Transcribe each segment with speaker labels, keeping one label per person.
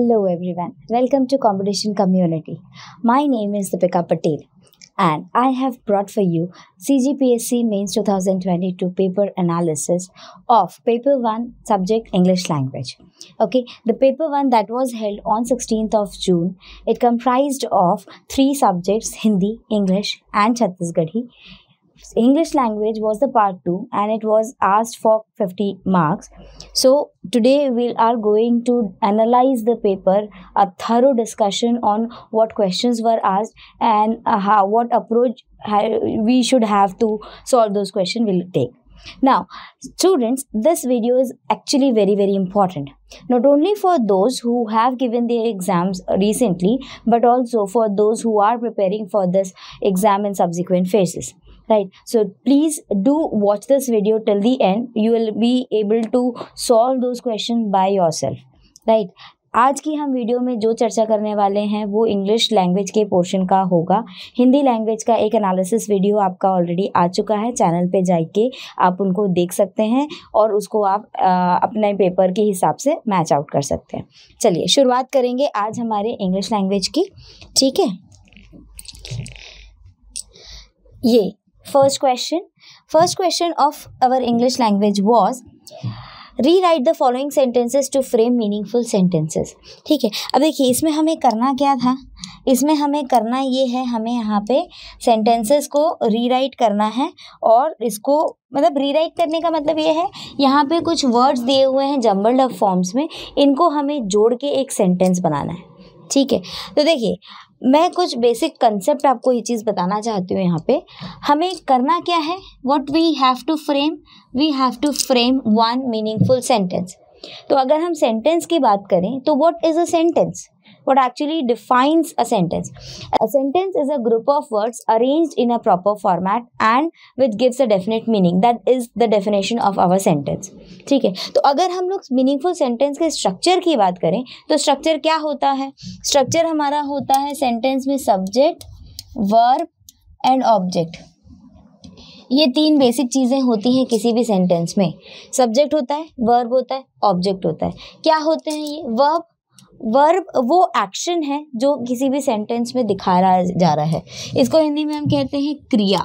Speaker 1: Hello everyone, welcome to Competition Community. My name is Deepika Patel and I have brought for you CGPSC Mains 2022 paper analysis of paper 1 subject English language. Okay, the paper 1 that was held on 16th of June, it comprised of three subjects Hindi, English and Chhattisgarhi English language was the part 2 and it was asked for 50 marks. So today we are going to analyze the paper, a thorough discussion on what questions were asked and uh, how, what approach we should have to solve those questions will take. Now, students, this video is actually very, very important. Not only for those who have given their exams recently, but also for those who are preparing for this exam in subsequent phases. right so please do watch this video till the end you will be able to solve those question by yourself right आज की हम video में जो चर्चा करने वाले हैं वो इंग्लिश लैंग्वेज के पोर्शन का होगा हिंदी लैंग्वेज का एक एनालिसिस वीडियो आपका ऑलरेडी आ चुका है चैनल पे जाके आप उनको देख सकते हैं और उसको आप आ, अपने पेपर के हिसाब से मैच आउट कर सकते हैं चलिए शुरुआत करेंगे आज हमारे इंग्लिश लैंग्वेज की ठीक है ये First question. First question of our English language was rewrite the following sentences to frame meaningful sentences ठीक है अब देखिए इसमें हमें करना क्या था इसमें हमें करना ये है हमें यहाँ पे सेंटेंसेस को रीराइट करना है और इसको मतलब रीराइट करने का मतलब ये है यहाँ पे कुछ वर्ड्स दिए हुए हैं जम्बल्ड फॉर्म्स में इनको हमें जोड़ के एक सेंटेंस बनाना है ठीक है तो देखिए मैं कुछ बेसिक कंसेप्ट आपको ये चीज़ बताना चाहती हूँ यहाँ पे हमें करना क्या है what we have to frame we have to frame one meaningful sentence तो अगर हम सेंटेंस की बात करें तो what is a sentence what actually defines a sentence. A sentence is a group of words arranged in a proper format and which gives a definite meaning. That is the definition of our sentence. ठीक है तो अगर हम लोग meaningful sentence के structure की बात करें तो स्ट्रक्चर क्या होता है स्ट्रक्चर हमारा होता है सेंटेंस में सब्जेक्ट वर्ब एंड ऑब्जेक्ट ये तीन बेसिक चीज़ें होती हैं किसी भी सेंटेंस में सब्जेक्ट होता है वर्ब होता है ऑब्जेक्ट होता है क्या होते हैं ये वर्ब वर्ब वो एक्शन है जो किसी भी सेंटेंस में दिखाया जा रहा है इसको हिंदी में हम कहते हैं क्रिया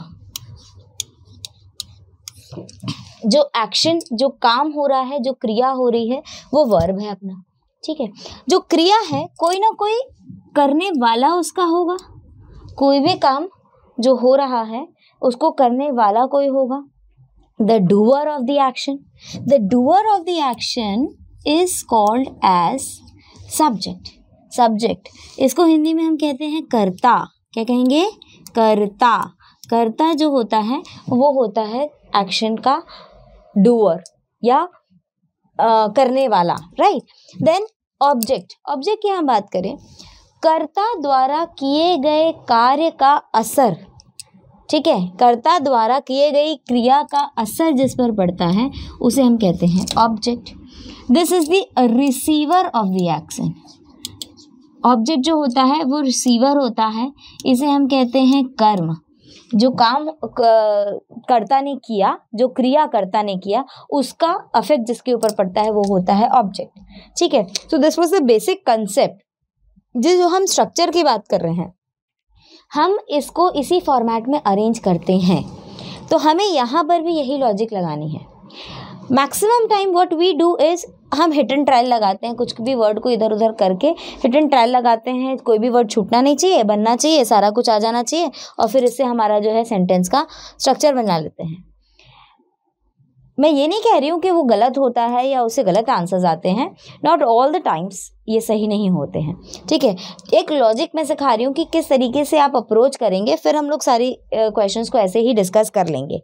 Speaker 1: जो एक्शन जो काम हो रहा है जो क्रिया हो रही है वो वर्ब है अपना ठीक है जो क्रिया है कोई ना कोई करने वाला उसका होगा कोई भी काम जो हो रहा है उसको करने वाला कोई होगा the doer of the action the doer of the action is called as subject subject इसको हिंदी में हम कहते हैं कर्ता क्या कहेंगे कर्ता कर्ता जो होता है वो होता है एक्शन का डूअर या आ, करने वाला राइट देन ऑब्जेक्ट ऑब्जेक्ट की हम बात करें कर्ता द्वारा किए गए कार्य का असर ठीक है कर्ता द्वारा किए गई क्रिया का असर जिस पर पड़ता है उसे हम कहते हैं object this is the receiver of the action object जो होता है वो रिसीवर होता है इसे हम कहते हैं कर्म जो काम कर्ता ने किया जो क्रिया कर्ता ने किया उसका अफेक्ट जिसके ऊपर पड़ता है वो होता है ऑब्जेक्ट ठीक है so this was the basic concept जिस जो हम स्ट्रक्चर की बात कर रहे हैं हम इसको इसी फॉर्मेट में अरेंज करते हैं तो हमें यहाँ पर भी यही लॉजिक लगानी है maximum time what we do is हम हिट एंड ट्रायल लगाते हैं कुछ भी वर्ड को इधर उधर करके हिट एंड ट्रायल लगाते हैं कोई भी वर्ड छूटना नहीं चाहिए बनना चाहिए सारा कुछ आ जाना चाहिए और फिर इससे हमारा जो है सेंटेंस का स्ट्रक्चर बना लेते हैं मैं ये नहीं कह रही हूँ कि वो गलत होता है या उसे गलत आंसर्स आते हैं नॉट ऑल द टाइम्स ये सही नहीं होते हैं ठीक है एक लॉजिक मैं सिखा रही हूँ कि किस तरीके से आप अप्रोच करेंगे फिर हम लोग सारी क्वेश्चंस को ऐसे ही डिस्कस कर लेंगे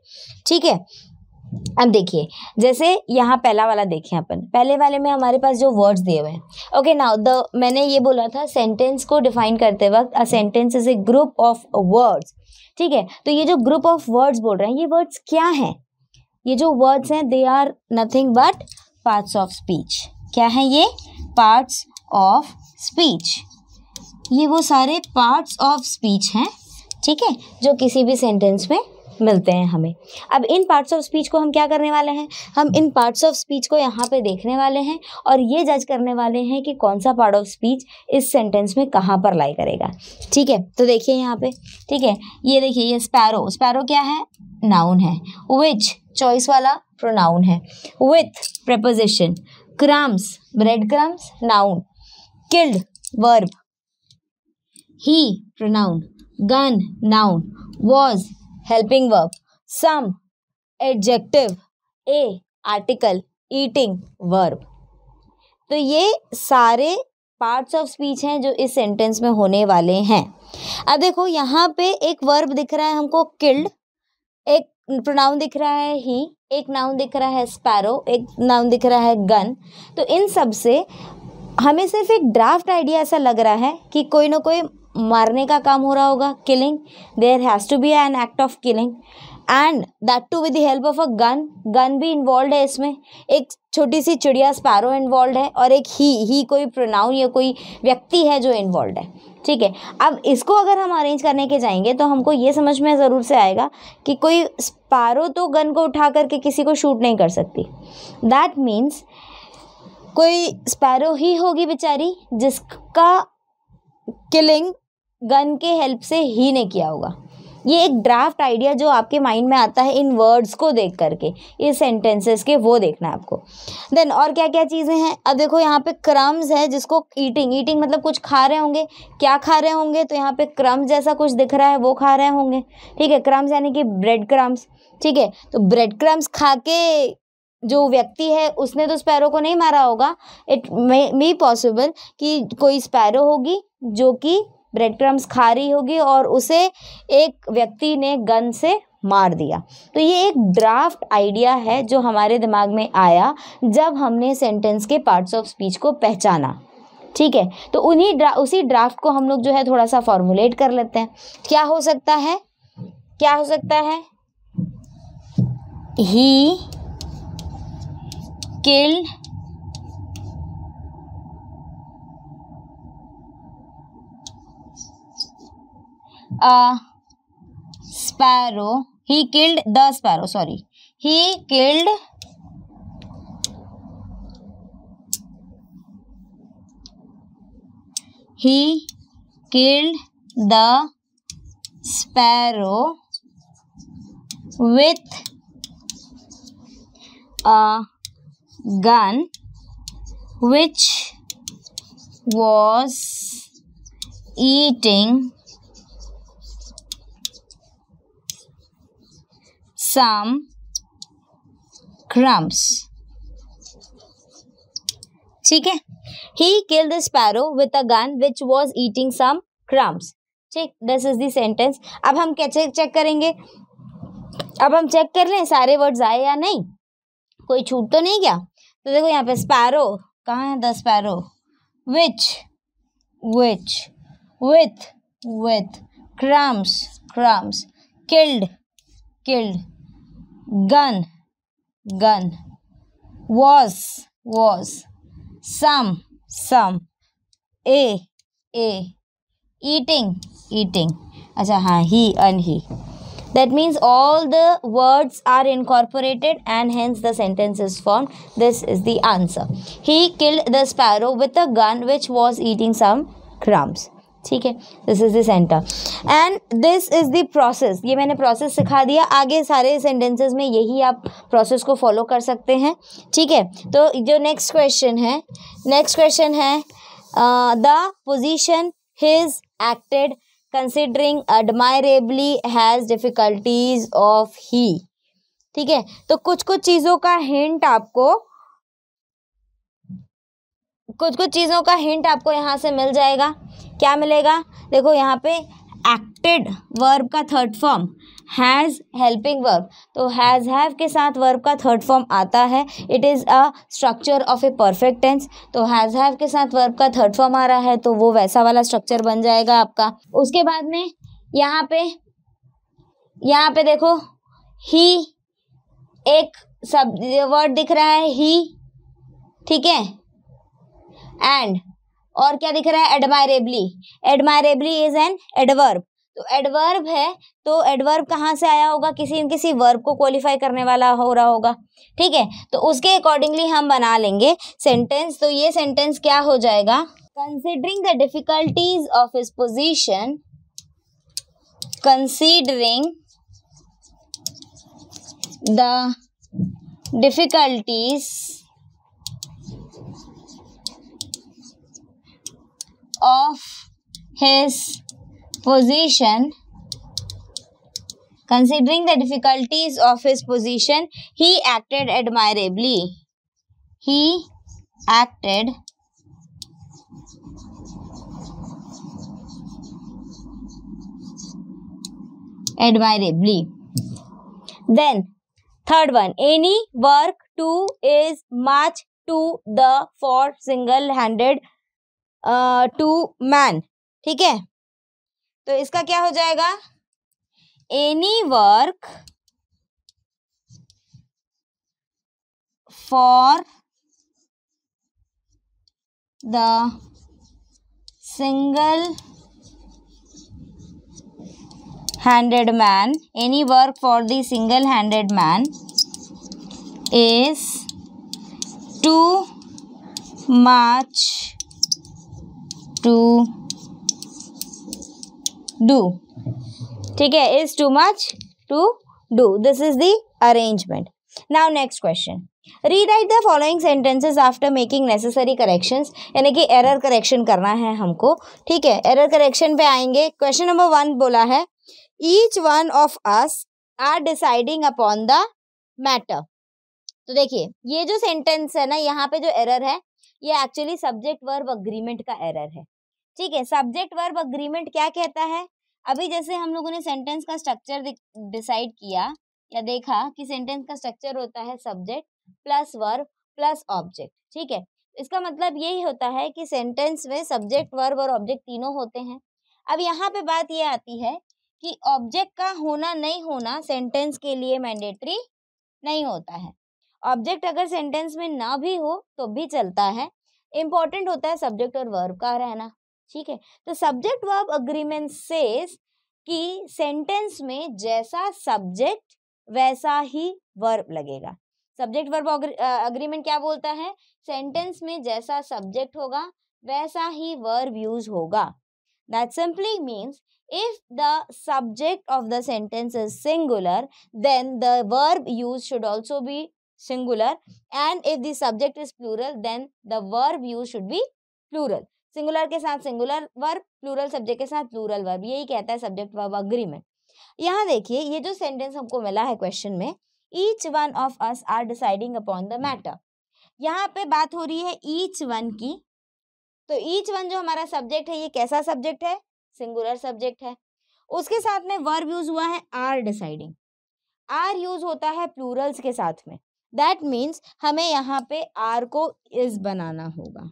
Speaker 1: ठीक है अब देखिए जैसे यहाँ पहला वाला देखें अपन पहले वाले में हमारे पास जो वर्ड्स दिए हुए हैं ओके नाउ द मैंने ये बोला था सेंटेंस को डिफाइन करते वक्त a sentence is a group of words ठीक है तो ये जो ग्रुप ऑफ वर्ड्स बोल रहे हैं ये वर्ड्स क्या हैं ये जो वर्ड्स हैं they are nothing but parts of speech क्या है ये पार्ट्स ऑफ स्पीच ये वो सारे पार्ट्स ऑफ स्पीच हैं ठीक है जो किसी भी सेंटेंस में मिलते हैं हमें अब इन पार्ट्स ऑफ स्पीच को हम क्या करने वाले हैं हम इन पार्ट्स ऑफ स्पीच को यहाँ पे देखने वाले हैं और ये जज करने वाले हैं कि कौन सा पार्ट ऑफ स्पीच इस सेंटेंस में कहाँ पर लाई करेगा ठीक है तो देखिए यहाँ पे ठीक है ये देखिए ये स्पैरो स्पैरो क्या है नाउन है विच चॉइस वाला प्रोनाउन है with preposition crumbs bread crumbs noun killed verb he pronoun gun noun was helping verb some adjective a article eating verb तो ये सारे पार्ट्स ऑफ स्पीच हैं जो इस सेंटेंस में होने वाले हैं अब देखो यहाँ पे एक वर्ब दिख रहा है हमको किल्ड एक प्रोनाउन दिख रहा है ही एक नाउन दिख रहा है स्पैरो एक नाउन दिख रहा है गन तो इन सब से हमें सिर्फ एक ड्राफ्ट आइडिया ऐसा लग रहा है कि कोई ना कोई मारने का काम हो रहा होगा killing there has to be an act of killing and that too with the help of a gun gun भी इन्वॉल्व है इसमें एक छोटी सी चिड़िया स्पैरो इन्वॉल्व है और एक ही ही कोई प्रोनाउन या कोई व्यक्ति है जो इन्वॉल्व है ठीक है अब इसको अगर हम अरेंज करने के जाएंगे तो हमको ये समझ में ज़रूर से आएगा कि कोई स्पैरो तो गन को उठा करके किसी को शूट नहीं कर सकती दैट मीन्स कोई स्पैरो ही होगी बेचारी जिसका किलिंग गन के हेल्प से ही ने किया होगा ये एक ड्राफ्ट आइडिया जो आपके माइंड में आता है इन वर्ड्स को देख करके इस सेंटेंसेस के वो देखना है आपको देन और क्या क्या चीज़ें हैं अब देखो यहाँ पे क्रम्स है जिसको ईटिंग ईटिंग मतलब कुछ खा रहे होंगे क्या खा रहे होंगे तो यहाँ पे क्रम्स जैसा कुछ दिख रहा है वो खा रहे होंगे ठीक है क्रम्स यानी कि ब्रेड क्रम्स ठीक है तो ब्रेड क्रम्स खा के जो व्यक्ति है उसने तो स्पैरो को नहीं मारा होगा इट मे मे पॉसिबल कि कोई स्पैरो होगी जो कि ब्रेड क्रम्स खा रही होगी और उसे एक व्यक्ति ने गन से मार दिया तो ये एक ड्राफ्ट आइडिया है जो हमारे दिमाग में आया जब हमने सेंटेंस के पार्ट्स ऑफ स्पीच को पहचाना ठीक है तो उन्हीं ड्रा उसी ड्राफ्ट को हम लोग जो है थोड़ा सा फॉर्मुलेट कर लेते हैं क्या हो सकता है क्या हो सकता है
Speaker 2: ही killed
Speaker 1: a sparrow he killed the sparrow sorry he killed he killed the sparrow with a gun which was eating some crumbs. ठीक है he kill the sparrow with a gun which was eating some crumbs ठीक this is sentence अब हम कैसे check करेंगे अब हम check कर लें सारे वर्ड्स आए या नहीं कोई छूट तो नहीं क्या तो देखो यहाँ पे स्पैरो कहाँ है the sparrow which which with with crumbs crumbs killed killed gun gun was was some some a a eating eating अच्छा हाँ ही अन ही That means all the words are incorporated and hence the sentence is formed. This is the answer. He killed the sparrow with a gun which was eating some crumbs. ठीक है this is the centre and this is the process ये मैंने process सिखा दिया आगे सारे sentences में यही आप प्रोसेस को फॉलो कर सकते हैं ठीक है तो जो नेक्स्ट क्वेश्चन है नेक्स्ट क्वेश्चन है the position his acted considering admirably has difficulties of he ठीक है तो कुछ कुछ चीज़ों का हिंट आपको कुछ कुछ चीज़ों का हिंट आपको यहाँ से मिल जाएगा क्या मिलेगा देखो यहाँ पे एक्टेड वर्ब का third form has helping verb तो हैज़ हैव के साथ वर्ब का थर्ड फॉर्म आता है it is a structure of a perfect tense तो हैज़ हैव के साथ वर्ब का थर्ड फॉर्म आ रहा है तो वो वैसा वाला स्ट्रक्चर बन जाएगा आपका उसके बाद में यहाँ पे यहाँ पे देखो ही एक सब वर्ड दिख रहा है ही ठीक है एंड और क्या दिख रहा है admirably admirably is an adverb तो एडवर्ब है तो एडवर्ब कहाँ से आया होगा किसी न किसी वर्ब को क्वालिफाई करने वाला हो रहा होगा ठीक है तो उसके अकॉर्डिंगली हम बना लेंगे सेंटेंस तो ये सेंटेंस क्या हो जाएगा considering the difficulties of his position considering the difficulties of his position Considering the difficulties of his position, he acted admirably. He acted admirably. Then, third one, any work too is much to the for single-handed to man ठीक है तो इसका क्या हो जाएगा any work for the single handed man any work for the single handed man is too much to do ठीक है is too much to do this is the arrangement now next question rewrite the following sentences after making necessary corrections यानी कि error correction करना है हमको ठीक है error correction पे आएंगे क्वेश्चन नंबर वन बोला है each one of us are deciding upon the matter तो देखिए ये जो सेंटेंस है ना यहाँ पे जो एरर है ये एक्चुअली सब्जेक्ट वर्ब अग्रीमेंट का एरर है ठीक है सब्जेक्ट वर्ब अग्रीमेंट क्या कहता है अभी जैसे हम लोगों ने सेंटेंस का स्ट्रक्चर डिसाइड किया या देखा कि सेंटेंस का स्ट्रक्चर होता है subject plus verb plus object ठीक है इसका मतलब यही होता है कि सेंटेंस में सब्जेक्ट वर्ब और ऑब्जेक्ट तीनों होते हैं अब यहाँ पे बात ये आती है कि ऑब्जेक्ट का होना नहीं होना सेंटेंस के लिए मैंडेटरी नहीं होता है ऑब्जेक्ट अगर सेंटेंस में ना भी हो तो भी चलता है इंपॉर्टेंट होता है सब्जेक्ट और वर्ब का रहना ठीक है तो सब्जेक्ट वर्ब अग्रीमेंट सेज कि सेंटेंस में जैसा सब्जेक्ट वैसा ही वर्ब लगेगा सब्जेक्ट वर्ब अग्रीमेंट क्या बोलता है सेंटेंस में जैसा सब्जेक्ट होगा वैसा ही वर्ब यूज होगा that simply means if the subject of the sentence is singular then the verb use should also be singular and if the subject is plural then the verb used should be plural singular के साथ singular verb plural subject के साथ plural verb यही कहता है subject verb agreement यहाँ देखिए ये जो सेंटेंस हमको मिला है क्वेश्चन में each one of us are deciding upon the matter यहाँ पे बात हो रही है ईच वन की तो ईच वन जो हमारा सब्जेक्ट है ये कैसा सब्जेक्ट है सिंगुलर सब्जेक्ट है उसके साथ में वर्ब यूज हुआ है आर डिसाइडिंग आर यूज होता है प्लूरल्स के साथ में दैट मीन्स हमें यहाँ पे आर को इज बनाना होगा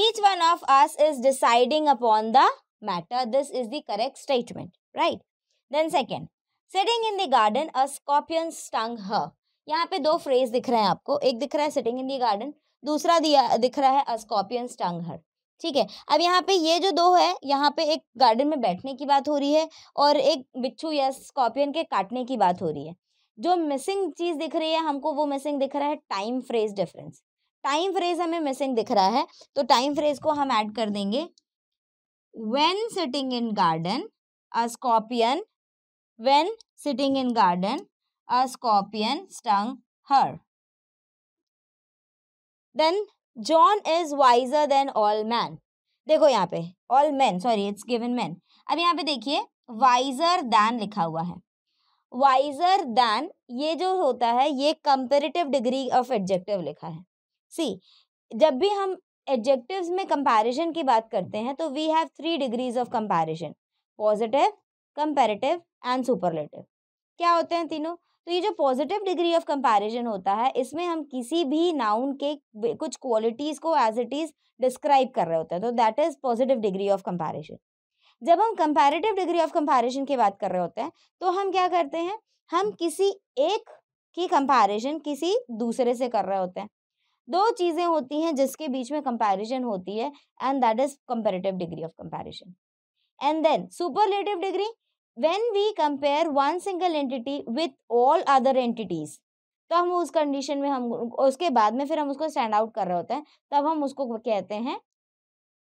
Speaker 1: each one of us is deciding upon the matter this is the correct statement right then second sitting in the garden a scorpion stung her यहाँ पे दो फ्रेज दिख रहे हैं आपको एक दिख रहा है सिटिंग इन दी गार्डन दूसरा दिया दिख रहा है अ स्कॉर्पियन स्टंग हर ठीक है अब यहाँ पे ये जो दो है यहाँ पे एक गार्डन में बैठने की बात हो रही है और एक बिच्छू या स्कॉर्पियन के काटने की बात हो रही है जो मिसिंग चीज़ दिख रही है हमको वो मिसिंग दिख रहा है time phrase difference time phrase हमें मिसिंग दिख रहा है तो टाइम फ्रेज को हम ऐड कर देंगे when sitting in garden a scorpion when sitting in garden a scorpion stung her then John is wiser than all man देखो यहाँ पे all man sorry it's given man अब यहाँ पे देखिए वाइजर दैन लिखा हुआ है वाइजर दैन ये जो होता है ये कंपेरेटिव डिग्री ऑफ एडजेक्टिव लिखा है सी जब भी हम एडजेक्टिव्स में कंपैरिजन की बात करते हैं तो we have three degrees of comparison positive comparative and superlative क्या होते हैं तीनों तो ये जो पॉजिटिव डिग्री ऑफ कंपैरिजन होता है इसमें हम किसी भी नाउन के कुछ क्वालिटीज़ को एज इट इज़ डिस्क्राइब कर रहे होते हैं तो that is positive degree of comparison जब हम कंपैरेटिव डिग्री ऑफ कंपैरिजन की बात कर रहे होते हैं तो हम क्या करते हैं हम किसी एक की कंपैरिजन किसी दूसरे से कर रहे होते हैं दो चीज़ें होती हैं जिसके बीच में कंपैरिजन होती है and that is comparative degree of comparison and then superlative degree when we compare one single entity with all other entities तो हम उस कंडीशन में हम उसके बाद में फिर हम उसको स्टैंड आउट कर रहे होते हैं तब हम उसको कहते हैं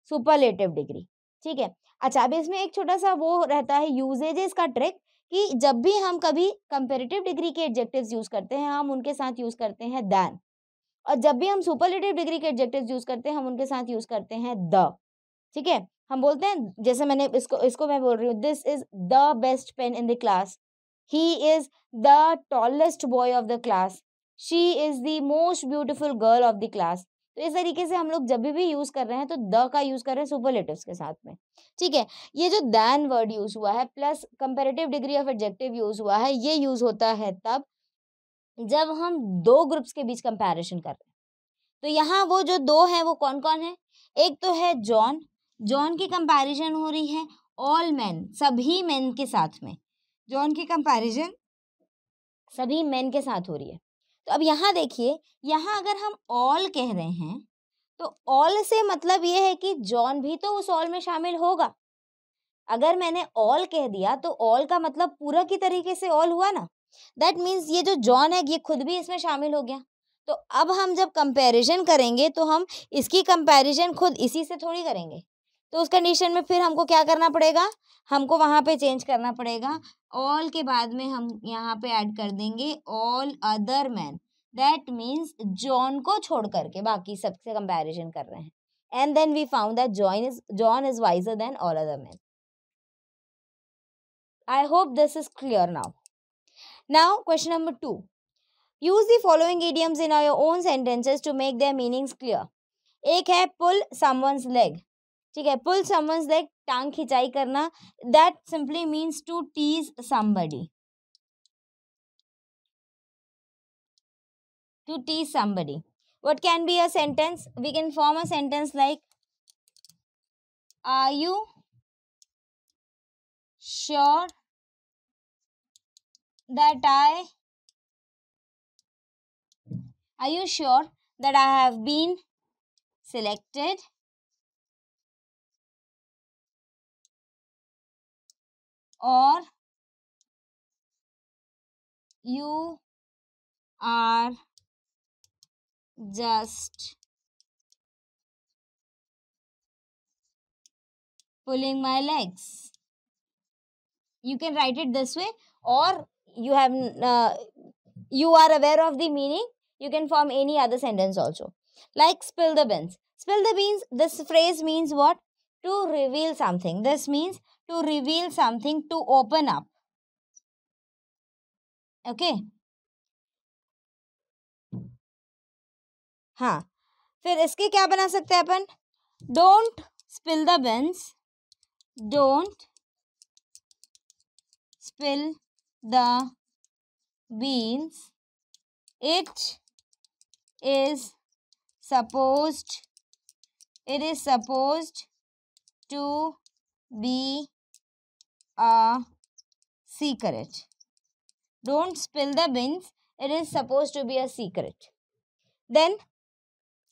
Speaker 1: सुपरलेटिव डिग्री ठीक है अच्छा अब इसमें एक छोटा सा वो रहता है यूजेजेस का ट्रिक कि जब भी हम कभी कंपेरेटिव डिग्री के एडजेक्टिव यूज़ करते हैं हम उनके साथ यूज़ करते हैं दैन और जब भी हम सुपरलेटिव डिग्री के एडजेक्टिव यूज़ करते हैं हम उनके साथ यूज़ करते हैं द ठीक है हम बोलते हैं जैसे मैंने इसको इसको मैं बोल रही हूँ this is the best pen in the class he is the tallest boy of the class she is the most beautiful girl of the class तो इस तरीके से हम लोग जब भी यूज कर रहे हैं तो द का यूज कर रहे हैं सुपरलेटिव के साथ में ठीक है ये जो दैन वर्ड यूज हुआ है plus comparative degree of adjective use हुआ है ये यूज होता है तब जब हम दो ग्रुप्स के बीच कंपेरिजन कर रहे हैं तो यहाँ वो जो दो हैं वो कौन कौन है एक तो है जॉन जॉन की कंपैरिजन हो रही है ऑल मैन सभी मैन के साथ में जॉन की कंपैरिजन सभी मैन के साथ हो रही है तो अब यहाँ देखिए यहाँ अगर हम ऑल कह रहे हैं तो ऑल से मतलब ये है कि जॉन भी तो उस ऑल में शामिल होगा अगर मैंने ऑल कह दिया तो ऑल का मतलब पूरा की तरीके से ऑल हुआ ना दैट मीन्स ये जो जॉन है ये खुद भी इसमें शामिल हो गया तो अब हम जब कंपैरिजन करेंगे तो हम इसकी कंपैरिजन खुद इसी से थोड़ी करेंगे तो उस कंडीशन में फिर हमको क्या करना पड़ेगा हमको वहाँ पे चेंज करना पड़ेगा ऑल के बाद में हम यहाँ पे ऐड कर देंगे all other man that means John को छोड़ करके बाकी सबसे कंपेरिजन कर रहे हैं and then we found that John is John is wiser than all other man I hope this is clear now now question number two use the following idioms in your own sentences to make their meanings clear एक है पुल someone's leg ठीक है पुल summons that टांग खिंचाई करना that simply means to tease somebody to tease somebody what can be a sentence we can form a sentence like are you sure
Speaker 2: that I are you sure that I have been selected or you are just
Speaker 1: pulling my legs you can write it this way or you have uh, you are aware of the meaning you can form any other sentence also like spill the beans spill the beans this phrase means what to reveal something this means to reveal something, to open up. Okay. हाँ फिर इसके क्या बना सकते हैं अपन don't spill the beans don't spill the beans it is supposed it is supposed to be a secret. Don't spill the beans. It is supposed to be a secret. Then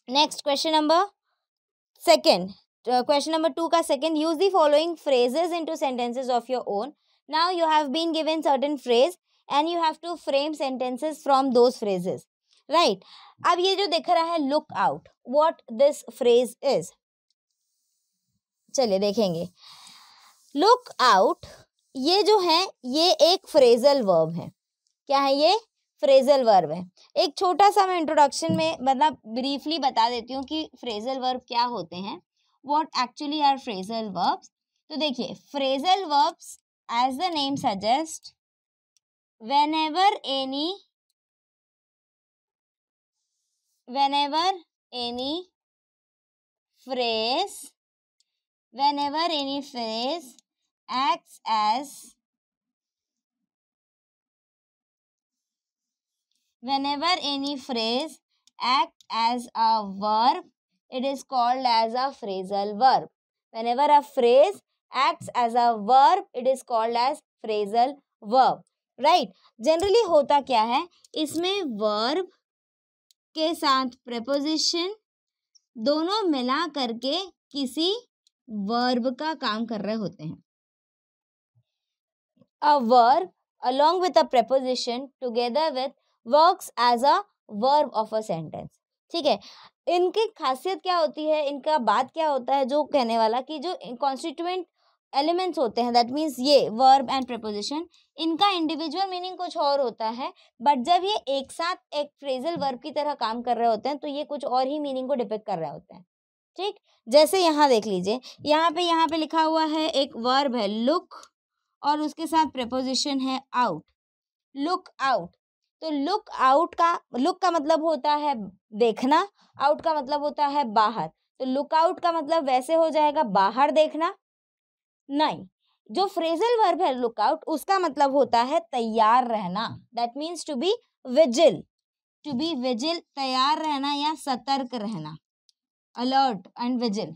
Speaker 1: next question number second. Uh, question number 2 ka second. Use the following phrases into sentences of your own. Now you have been given certain phrase and you have to frame sentences from those phrases. right. ab ye jo dikh raha hai look out what this phrase is chaliye dekhenge look out ये जो है ये एक phrasal verb है क्या है ये phrasal verb है एक छोटा सा मैं इंट्रोडक्शन में मतलब ब्रीफली बता देती हूँ कि फ्रेजल वर्ब क्या होते हैं what actually are phrasal verbs तो देखिए phrasal verbs as the name suggest whenever any whenever any whenever any phrase acts as whenever any phrase act as a verb it is called as a phrasal verb whenever a phrase acts as a verb it is called as phrasal verb right right. Generally होता क्या है इसमें verb के साथ preposition दोनों मिला करके किसी वर्ब का काम कर रहे होते हैं A verb along with a preposition together with works as a verb of a sentence. ठीक है इनकी खासियत क्या होती है इनका बात क्या होता है जो कहने वाला कि जो कॉन्स्टिट्यूएंट एलिमेंट्स होते हैं दैट मीन्स ये वर्ब एंड प्रपोजिशन इनका इंडिविजुअल मीनिंग कुछ और होता है बट जब ये एक साथ एक फ्रेजल वर्ब की तरह काम कर रहे होते हैं तो ये कुछ और ही मीनिंग को डिपेक्ट कर रहे होते हैं ठीक जैसे यहाँ देख लीजिए यहाँ पे यहाँ पे लिखा हुआ है एक वर्ब है लुक और उसके साथ प्रपोजिशन है आउट लुक आउट तो लुक आउट का लुक का मतलब होता है देखना आउट का मतलब होता है बाहर तो लुक आउट का मतलब वैसे हो जाएगा बाहर देखना नहीं जो फ्रेजल वर्ब है लुक आउट उसका मतलब होता है तैयार रहना that means to be vigil to be vigil तैयार रहना या सतर्क रहना अलर्ट एंड विजिल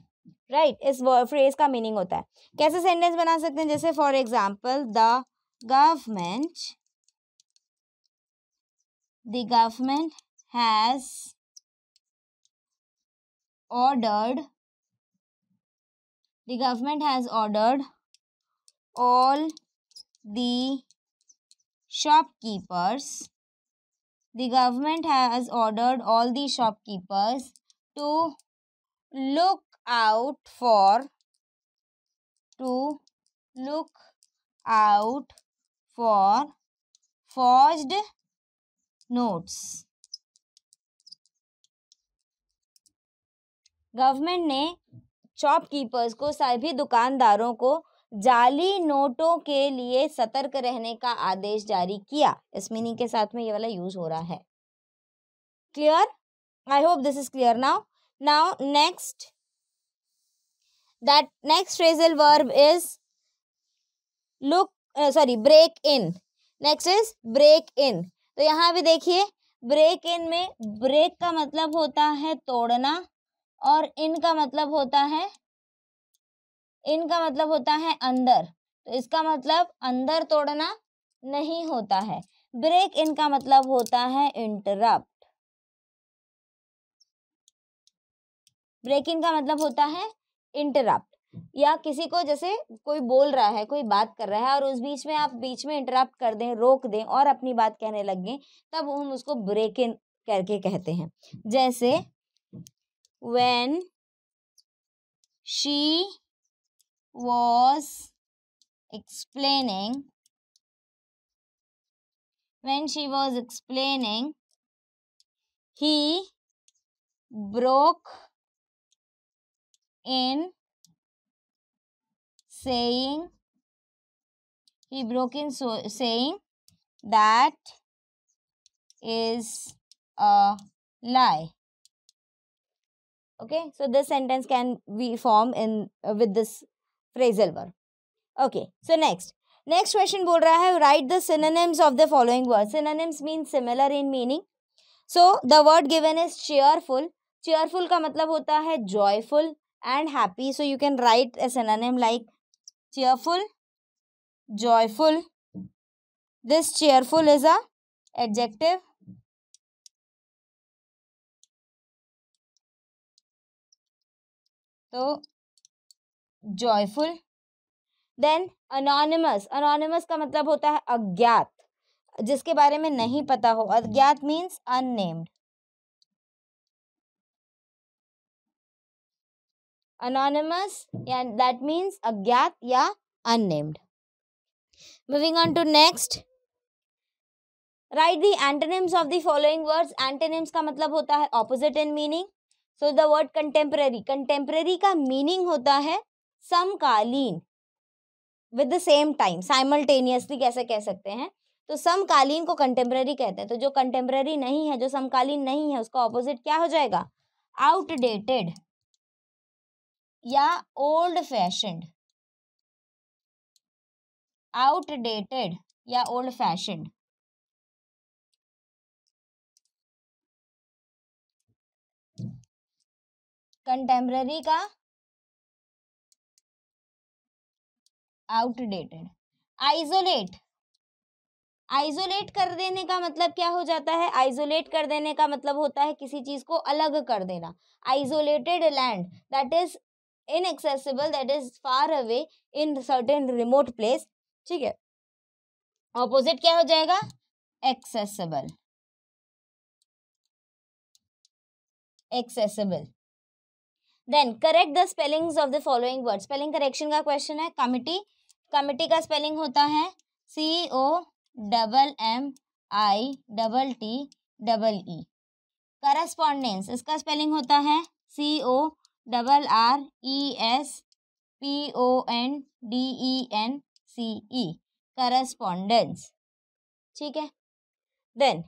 Speaker 1: राइट इस फ्रेज का मीनिंग होता है कैसे सेंटेंस बना सकते हैं जैसे for example the government the government has ordered the government has ordered all the shopkeepers the government has ordered all the shopkeepers to look out for to look out for forged notes government ने shopkeepers को सभी दुकानदारों को जाली नोटों के लिए सतर्क रहने का आदेश जारी किया इस मीनिंग के साथ में ये वाला यूज हो रहा है clear I hope this is clear now now next that next phrasal verb is look uh, sorry break in next is break in तो यहाँ भी देखिए ब्रेक इन में ब्रेक का मतलब होता है तोड़ना और इन का मतलब होता है इन का मतलब होता है अंदर तो इसका मतलब अंदर तोड़ना नहीं होता है ब्रेक इन का मतलब होता है इंटरप्ट ब्रेक इन का मतलब होता है इंटरप्ट या किसी को जैसे कोई बोल रहा है कोई बात कर रहा है और उस बीच में आप बीच में इंटरप्ट कर दें रोक दें और अपनी बात कहने लग गए तब हम उसको ब्रेक इन करके कहते हैं जैसे when she
Speaker 2: was explaining when she was explaining he broke in saying he broke in so saying
Speaker 1: that is a lie okay so this sentence can be formed in uh, with this phrasal verb okay so next next question bol raha hai write the synonyms of the following words synonyms mean similar in meaning so the word given is cheerful cheerful ka matlab hota hai joyful and happy. So you can write a synonym like cheerful, joyful.
Speaker 2: This cheerful is a adjective. So
Speaker 1: joyful. Then anonymous. Anonymous का मतलब होता है अज्ञात जिसके बारे में नहीं पता हो अज्ञात means unnamed.
Speaker 2: anonymous and
Speaker 1: that means agyat ya unnamed moving on to next write the antonyms of the following words antonyms ka matlab hota है opposite in meaning so the word contemporary contemporary ka meaning hota hai समकालीन with the same time simultaneously कैसे कह सकते हैं तो समकालीन को contemporary कहते हैं तो जो कंटेम्प्रेरी नहीं है जो समकालीन नहीं है उसका ऑपोजिट क्या हो जाएगा आउटडेटेड या ओल्ड
Speaker 2: फैशन आउटडेटेड या ओल्ड फैशन कंटेम्प्ररी का
Speaker 1: आउटडेटेड आइसोलेट आइसोलेट कर देने का मतलब क्या हो जाता है आइसोलेट कर देने का मतलब होता है किसी चीज को अलग कर देना isolated land that is inaccessible that is far away in certain remote place ठीक है ऑपोजिट
Speaker 2: क्या हो जाएगा accessible
Speaker 1: accessible then correct the spelling of the following word spelling correction का क्वेश्चन है कमिटी कमिटी का स्पेलिंग होता है C O double M I double T double E correspondence इसका स्पेलिंग होता है C O double R E S P O N D E N C E correspondence ठीक है then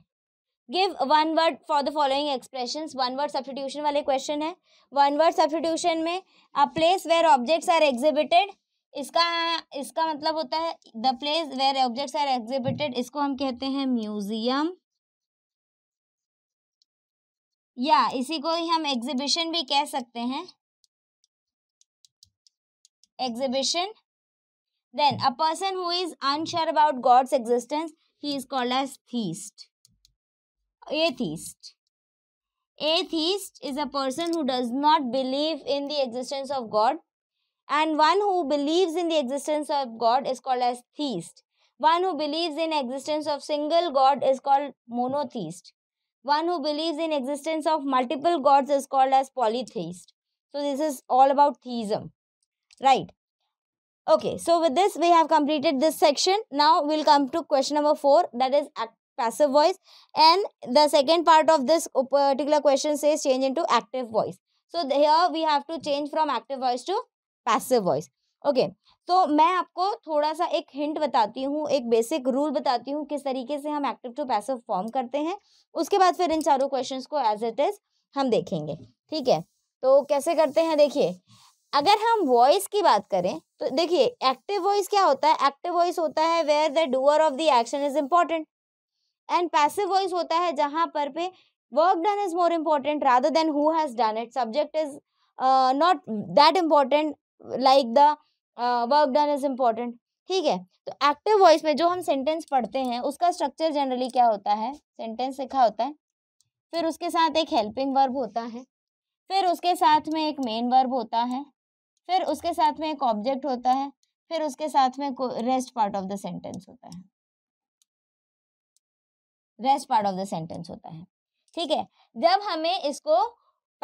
Speaker 1: give one word for the following expression one word substitution वाले question है one word substitution में a place where objects are exhibited इसका इसका मतलब होता है the place where objects are exhibited इसको हम कहते हैं म्यूजियम या इसी को ही हम एग्जिबिशन भी कह सकते हैं exhibition then a person who is unsure about God's existence he is called as theist atheist is a person who does not believe in the existence of God and one who believes in the existence of God is called as theist one who believes in existence of single God is called monotheist one who believes in existence of multiple gods is called as polytheist so this is all about theism right okay so with this we have completed this section now we'll come to question number 4 that is passive voice and the second part of this particular question says change into active voice so here we have to change from active voice to passive voice okay तो मैं आपको थोड़ा सा एक hint बताती हूँ एक basic rule बताती हूँ किस तरीके से हम एक्टिव टू पैसिव फॉर्म करते हैं उसके बाद फिर इन चारों क्वेश्चंस को एज इट इज़ हम देखेंगे ठीक है तो कैसे करते हैं देखिए अगर हम वॉइस की बात करें तो देखिए एक्टिव वॉइस क्या होता है एक्टिव वॉइस होता है where the doer of the action is important and passive voice होता है जहाँ पर पे work done is more important rather than who has done it subject is not that important like the work done is important ठीक है तो active voice में जो हम सेंटेंस पढ़ते हैं उसका स्ट्रक्चर जनरली क्या होता है सेंटेंस लिखा होता है फिर उसके साथ एक हेल्पिंग वर्ब होता है फिर उसके साथ में एक मेन वर्ब होता है फिर उसके साथ में एक ऑब्जेक्ट होता है फिर उसके साथ में rest part of the sentence होता है rest part of the sentence होता है ठीक है जब हमें इसको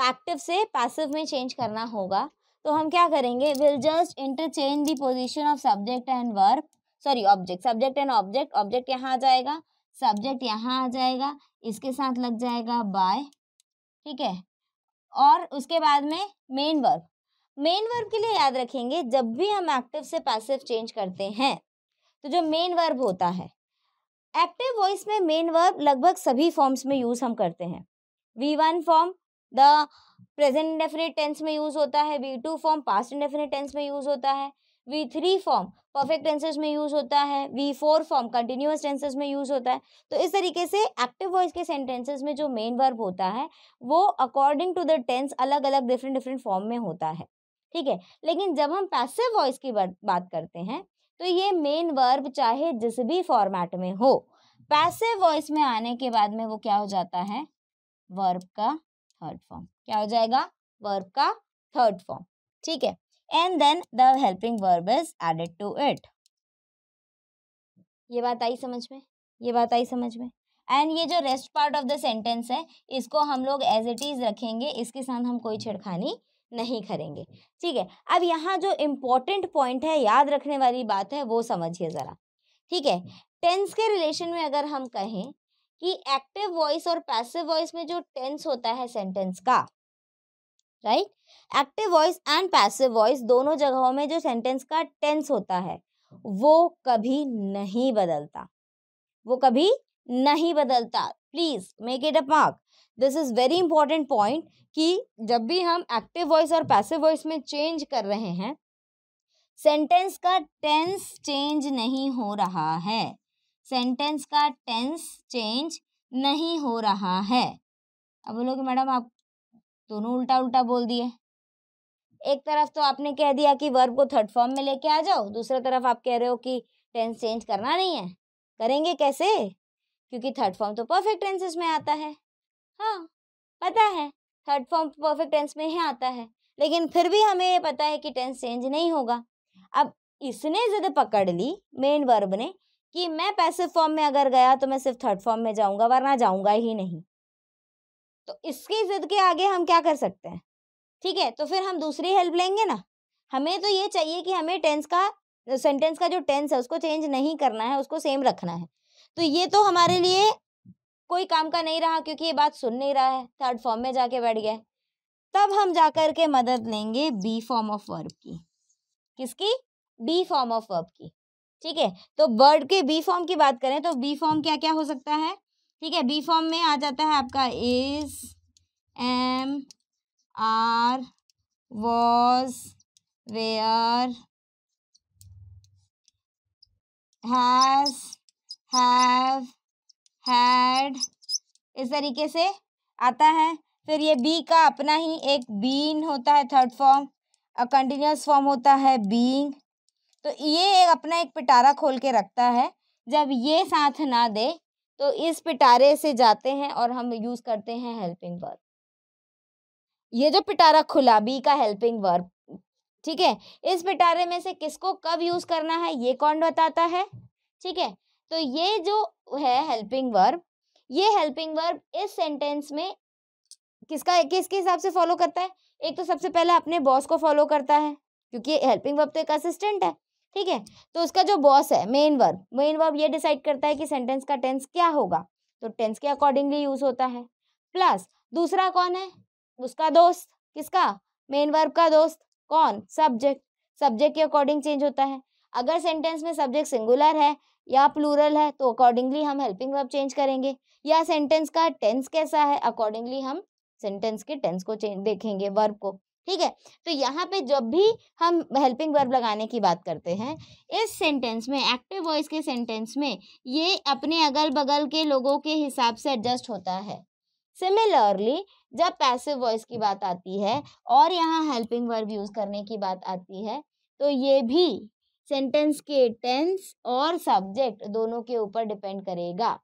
Speaker 1: पैक्टिव से पैसिव में चेंज करना होगा तो हम क्या करेंगे will just interchange the position of subject and verb sorry object subject and object object यहाँ आ जाएगा सब्जेक्ट यहाँ आ जाएगा इसके साथ लग जाएगा बाय ठीक है और उसके बाद में मेन वर्ब मेन वर्ब के लिए याद रखेंगे जब भी हम एक्टिव से पैसिव चेंज करते हैं तो जो मेन वर्ब होता है एक्टिव वॉइस में मेन वर्ब लगभग सभी फॉर्म्स में यूज़ हम करते हैं V one form the present indefinite tense में यूज़ होता है V two form past indefinite tense में यूज़ होता है V three form perfect tenses में यूज़ होता है V four form continuous tenses में यूज़ होता है तो इस तरीके से एक्टिव वॉइस के सेंटेंसेस में जो मेन वर्ब होता है वो अकॉर्डिंग टू द टेंस अलग अलग डिफरेंट डिफरेंट फॉर्म में होता है ठीक है लेकिन जब हम पैसिव वॉइस की बात करते हैं तो ये मेन वर्ब चाहे जिस भी फॉर्मेट में हो पैसिव वॉइस में आने के बाद में वो क्या हो जाता है वर्ब का थर्ड फॉर्म क्या हो जाएगा वर्ब का थर्ड फॉर्म ठीक है and then the helping verb is added to it ये बात आई समझ में ये बात आई समझ में एंड ये जो rest part of the sentence है इसको हम लोग एज इट इज़ रखेंगे इसके साथ हम कोई छेड़खानी नहीं करेंगे ठीक है अब यहाँ जो इम्पोर्टेंट पॉइंट है याद रखने वाली बात है वो समझिए ज़रा ठीक है टेंस के रिलेशन में अगर हम कहें कि एक्टिव वॉइस और पैसिव वॉइस में जो टेंस होता है सेंटेंस का right active voice and passive voice दोनों जगहों में जो सेंटेंस का टेंस होता है वो कभी नहीं बदलता वो कभी नहीं बदलता please make it a mark this is very important point कि जब भी हम एक्टिव वॉइस और पैसिव वॉइस में चेंज कर रहे हैं सेंटेंस का टेंस चेंज नहीं हो रहा है सेंटेंस का टेंस चेंज नहीं हो रहा है अब बोलोगे मैडम आप दोनों उल्टा उल्टा बोल दिए एक तरफ तो आपने कह दिया कि वर्ब को थर्ड फॉर्म में लेके आ जाओ दूसरी तरफ आप कह रहे हो कि टेंस चेंज करना नहीं है करेंगे कैसे क्योंकि थर्ड फॉर्म तो परफेक्ट टेंसेस में आता है हाँ पता है थर्ड फॉर्म परफेक्ट टेंस में ही आता है लेकिन फिर भी हमें ये पता है कि टेंस चेंज नहीं होगा अब इसने जिद पकड़ ली मेन वर्ब ने कि मैं पैसिव फॉर्म में अगर गया तो मैं सिर्फ थर्ड फॉर्म में जाऊंगा वरना जाऊंगा ही नहीं तो इसकी जिद के आगे हम क्या कर सकते हैं ठीक है तो फिर हम दूसरी हेल्प लेंगे ना हमें तो ये चाहिए कि हमें टेंस का सेंटेंस का जो टेंस है उसको चेंज नहीं करना है उसको सेम रखना है तो ये तो हमारे लिए कोई काम का नहीं रहा क्योंकि ये बात सुन नहीं रहा है थर्ड फॉर्म में जाके बैठ गए तब हम जाकर के मदद लेंगे बी फॉर्म ऑफ वर्ब की किसकी बी फॉर्म ऑफ वर्ब की ठीक है तो बर्ड के बी फॉर्म की बात करें तो बी फॉर्म क्या क्या हो सकता है ठीक है बी फॉर्म में आ जाता है आपका is am are was were has have had इस तरीके से आता है फिर ये बी का अपना ही एक बीन होता है थर्ड फॉर्म कंटिन्यूस फॉर्म होता है बींग तो ये एक अपना एक पिटारा खोल के रखता है जब ये साथ ना दे तो इस पिटारे से जाते हैं और हम यूज़ करते हैं हेल्पिंग वर्ब ये जो पिटारा खुला बी का हेल्पिंग वर्ब ठीक है इस पिटारे में से किसको कब यूज़ करना है ये कौन बताता है ठीक है तो ये जो है हेल्पिंग वर्ब ये हेल्पिंग वर्ब इस सेंटेंस में किसका किसके हिसाब से फॉलो करता है एक तो सबसे पहले अपने बॉस को फॉलो करता है क्योंकि हेल्पिंग वर्ब तो एक असिस्टेंट है ठीक है तो उसका जो बॉस है मेन वर्ब मेन वर्ब ये डिसाइड करता है कि सेंटेंस का टेंस क्या होगा तो टेंस के अकॉर्डिंगली यूज होता है प्लस दूसरा कौन है उसका दोस्त किसका मेन वर्ब का दोस्त कौन सब्जेक्ट सब्जेक्ट के अकॉर्डिंग चेंज होता है अगर सेंटेंस में सब्जेक्ट सिंगुलर है या प्लूरल है तो अकॉर्डिंगली हम हेल्पिंग वर्ब चेंज करेंगे या सेंटेंस का टेंस कैसा है अकॉर्डिंगली हम सेंटेंस के टेंस को चेंज देखेंगे वर्ब को ठीक है तो यहाँ पे जब भी हम हेल्पिंग वर्ब लगाने की बात करते हैं इस सेंटेंस में एक्टिव वॉइस के सेंटेंस में ये अपने अगल बगल के लोगों के हिसाब से एडजस्ट होता है सिमिलरली जब पैसिव वॉइस की बात आती है और यहाँ हेल्पिंग वर्ब यूज़ करने की बात आती है तो ये भी सेंटेंस के टेंस और सब्जेक्ट दोनों के ऊपर डिपेंड करेगा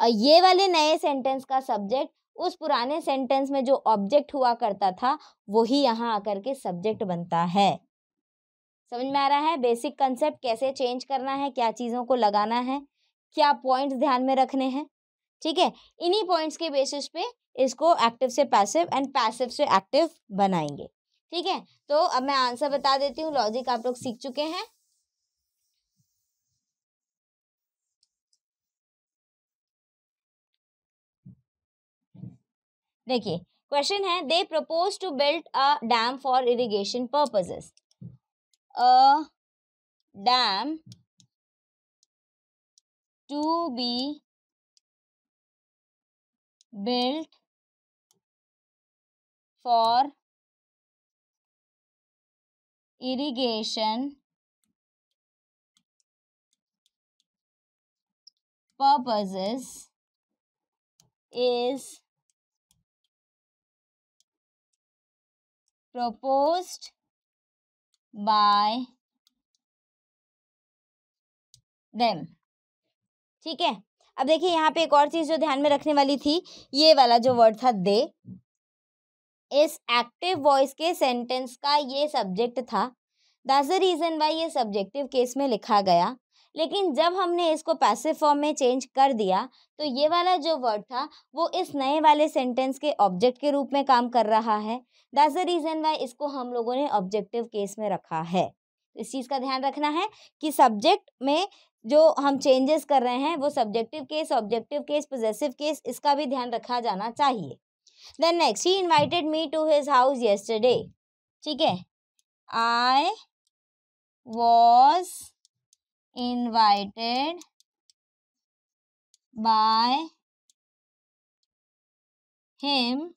Speaker 1: और ये वाले नए सेंटेंस का सब्जेक्ट उस पुराने सेंटेंस में जो ऑब्जेक्ट हुआ करता था वही यहाँ आकर के सब्जेक्ट बनता है समझ में आ रहा है बेसिक कंसेप्ट कैसे चेंज करना है क्या चीज़ों को लगाना है क्या पॉइंट्स ध्यान में रखने हैं ठीक है इन्हीं पॉइंट्स के बेसिस पे इसको एक्टिव से पैसिव एंड पैसिव से एक्टिव बनाएंगे ठीक है तो अब मैं आंसर बता देती हूँ लॉजिक आप लोग सीख चुके हैं देखिए क्वेश्चन है they propose to build a dam for irrigation purposes a dam to
Speaker 2: be built for irrigation purposes is proposed
Speaker 1: by them ठीक है अब देखिए यहाँ पे एक और चीज जो ध्यान में रखने वाली थी ये वाला जो वर्ड था दे इस एक्टिव वॉइस के सेंटेंस का ये सब्जेक्ट था दैट्स द रीज़न वाई ये सब्जेक्टिव केस में लिखा गया लेकिन जब हमने इसको पैसिव फॉर्म में चेंज कर दिया तो ये वाला जो वर्ड था वो इस नए वाले सेंटेंस के ऑब्जेक्ट के रूप में काम कर रहा है दैट्स द रीज़न वाई इसको हम लोगों ने ऑब्जेक्टिव केस में रखा है इस चीज़ का ध्यान रखना है कि सब्जेक्ट में जो हम चेंजेस कर रहे हैं वो subjective case objective case possessive case इसका भी ध्यान रखा जाना चाहिए then next he invited me to his house yesterday ठीक है I was invited
Speaker 2: by him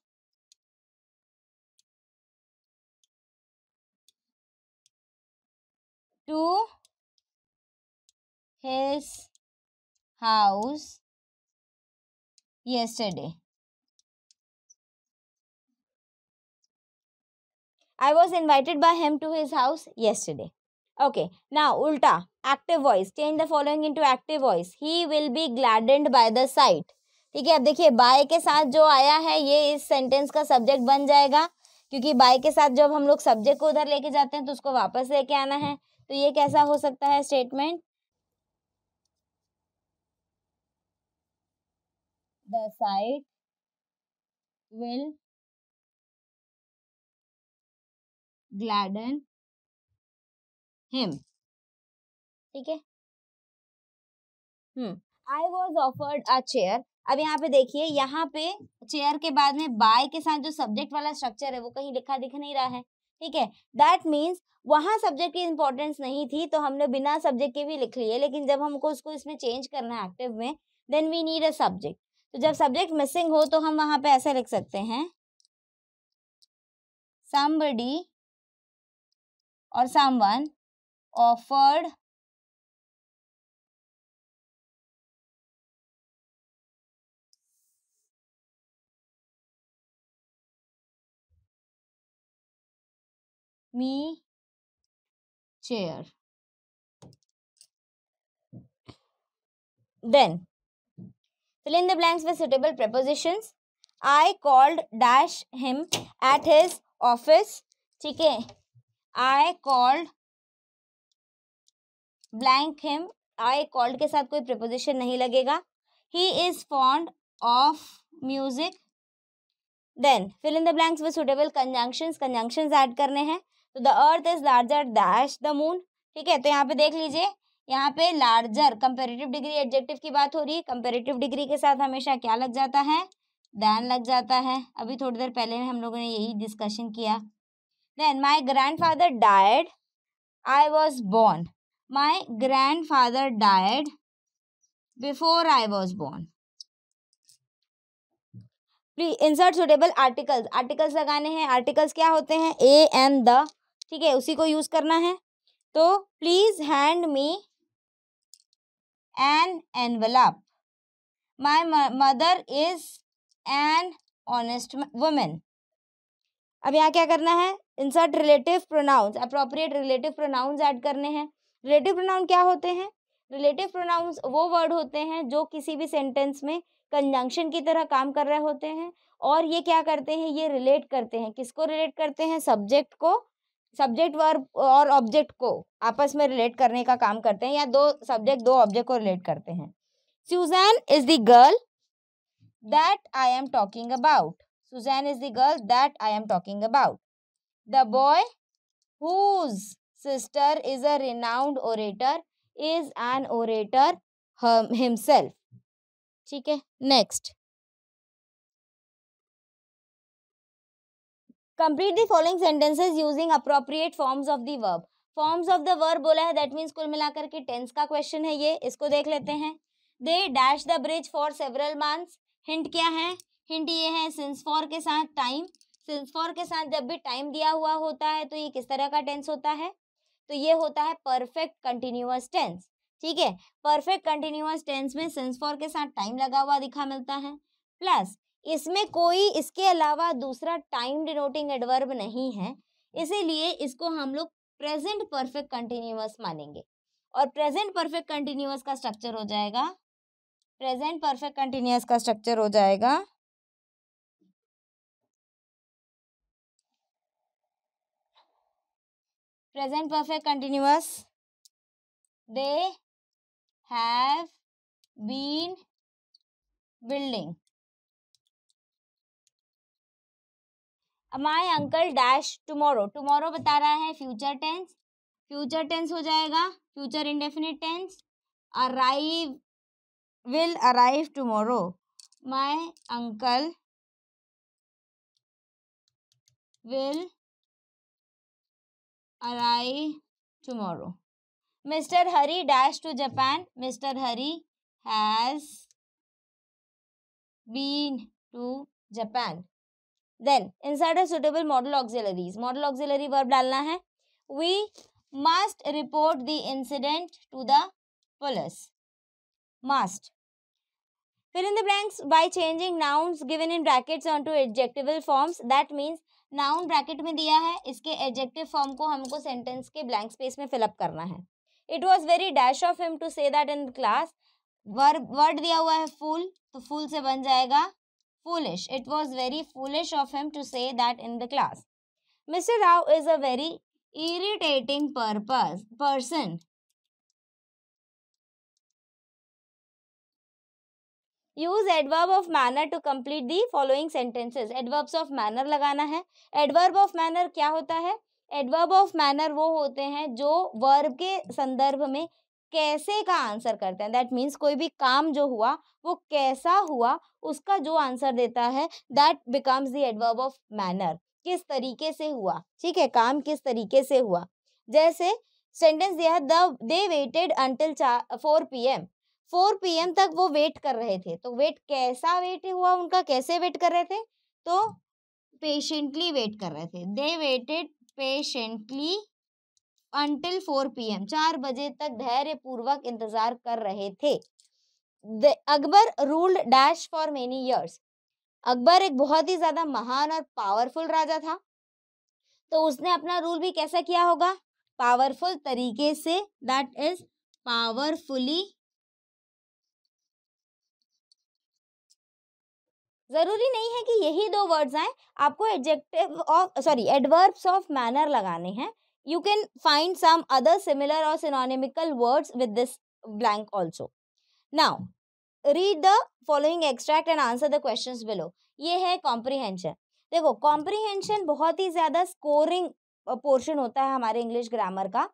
Speaker 2: to his house yesterday.
Speaker 1: I was invited by him to his house yesterday. Okay, now ulta, active voice. Change the following into active voice. He will be gladdened by the sight. ठीक है अब देखिए bye के साथ जो आया है ये इस सेंटेंस का सब्जेक्ट बन जाएगा क्योंकि बाय के साथ जब हम लोग सब्जेक्ट को उधर लेके जाते हैं तो उसको वापस लेके आना है तो ये कैसा हो सकता है statement the sight will
Speaker 2: gladden him ठीक है
Speaker 1: I was offered a chair अब यहाँ पे देखिए यहाँ पे चेयर के बाद में बाय के साथ जो सब्जेक्ट वाला स्ट्रक्चर है वो कहीं लिखा दिख नहीं रहा है ठीक है दैट मीन्स वहाँ सब्जेक्ट की इम्पोर्टेंस नहीं थी तो हमने बिना सब्जेक्ट के भी लिख लिए लेकिन जब हमको उसको इसमें चेंज करना है एक्टिव में then we need a subject तो जब सब्जेक्ट मिसिंग हो तो हम वहाँ पे ऐसे लिख सकते हैं somebody और someone
Speaker 2: offered me
Speaker 1: chair. Then fill in the blanks with suitable prepositions. I called dash him at his office. ठीक है I called blank him I called के साथ कोई प्रपोजिशन नहीं लगेगा he is fond of music then fill in the blanks with suitable conjunction conjunction add करने हैं तो the earth is larger dash the moon ठीक है तो यहाँ पे देख लीजिए यहाँ पे लार्जर कंपेरेटिव डिग्री एडजेक्टिव की बात हो रही है कंपेरेटिव डिग्री के साथ हमेशा क्या लग जाता है दैन लग जाता है अभी थोड़ी देर पहले हम लोगों ने यही डिस्कशन किया then my grandfather died I was born my grandfather before I I was please insert suitable articles articles लगाने हैं आर्टिकल्स क्या होते हैं ए एन द ठीक है उसी को यूज करना है तो please hand me an envelope my mother is an honest women अब यहाँ क्या करना है insert relative pronouns appropriate relative pronouns add करने हैं रिलेटिव प्रोनाउन क्या होते हैं रिलेटिव प्रोनाउंस वो वर्ड होते हैं जो किसी भी सेंटेंस में कंजंक्शन की तरह काम कर रहे होते हैं और ये क्या करते हैं ये रिलेट करते हैं किसको रिलेट करते हैं सब्जेक्ट को सब्जेक्ट वर्ब और ऑब्जेक्ट को आपस में रिलेट करने का काम करते हैं या दो सब्जेक्ट दो ऑब्जेक्ट को रिलेट करते हैं Suzanne is the girl that I am talking about Suzanne is the girl that I am talking about the boy whose sister is a renowned orator is an orator himself
Speaker 2: ठीक है next
Speaker 1: complete the following sentences using appropriate forms of the verb forms of the verb बोला है that means कुल मिलाकर के tense का question है ये इसको देख लेते हैं they dash the bridge for several months hint क्या है हिंट ये है सिंस फॉर के साथ टाइम सिंस फॉर के साथ जब भी टाइम दिया हुआ होता है तो ये किस तरह का टेंस होता है तो ये होता है परफेक्ट कंटिन्यूअस टेंस ठीक है परफेक्ट कंटिन्यूस टेंस में सेंस फॉर के साथ टाइम लगा हुआ दिखा मिलता है प्लस इसमें कोई इसके अलावा दूसरा टाइम डिनोटिंग एडवर्ब नहीं है इसीलिए इसको हम लोग प्रेजेंट परफेक्ट कंटिन्यूअस मानेंगे और प्रेजेंट परफेक्ट कंटिन्यूस का स्ट्रक्चर हो जाएगा प्रेजेंट परफेक्ट कंटिन्यूअस का स्ट्रक्चर हो जाएगा
Speaker 2: present perfect continuous they have been building
Speaker 1: my uncle dash tomorrow tomorrow बता रहा है फ्यूचर टेंस फ्यूचर टेंस हो जाएगा future indefinite tense arrive will arrive tomorrow my uncle will arrive tomorrow. Mr. Hari dashed to Japan. Mr. Hari has been to Japan. Then insert a suitable model auxiliaries. Model auxiliary verb डालना है. We must report the incident to the police. Must. Fill in the blanks by changing nouns given in brackets onto adjectival forms. That means noun bracket में दिया है इसके adjective form को हमको sentence के blank space में fill up करना है it was very dash of him to say that in class word word दिया हुआ है फूल तो फूल से बन जाएगा foolish it was very foolish of him to say that in the class Mister Rao is a very irritating
Speaker 2: purpose person
Speaker 1: use adverb of manner to complete the following sentences adverbs of manner लगाना है adverb of manner क्या होता है adverb of manner वो होते हैं जो verb के संदर्भ में कैसे का आंसर करते हैं दैट मीन्स कोई भी काम जो हुआ वो कैसा हुआ उसका जो आंसर देता है that becomes the adverb of manner किस तरीके से हुआ ठीक है काम किस तरीके से हुआ जैसे सेंटेंस दिया है द दे वेटेड अंटिल चार four P M four M तक वो वेट कर रहे थे तो वेट कैसा वेट हुआ उनका कैसे वेट कर रहे थे तो पेशेंटली वेट कर रहे थे they waited patiently until four M चार बजे तक धैर्य पूर्वक इंतजार कर रहे थे Akbar ruled dash for many years Akbar एक बहुत ही ज्यादा महान और पावरफुल राजा था तो उसने अपना रूल भी कैसा किया होगा पावरफुल तरीके से दैट इज पावरफुली ज़रूरी नहीं है कि यही दो वर्ड्स आए आपको adjective of sorry adverbs of manner लगाने हैं you can find some other similar और synonymical words with this blank also. Now read the following extract and answer the questions below ये है कॉम्प्रीहेंशन देखो कॉम्प्रीहेंशन बहुत ही ज़्यादा स्कोरिंग पोर्शन होता है हमारे इंग्लिश ग्रामर का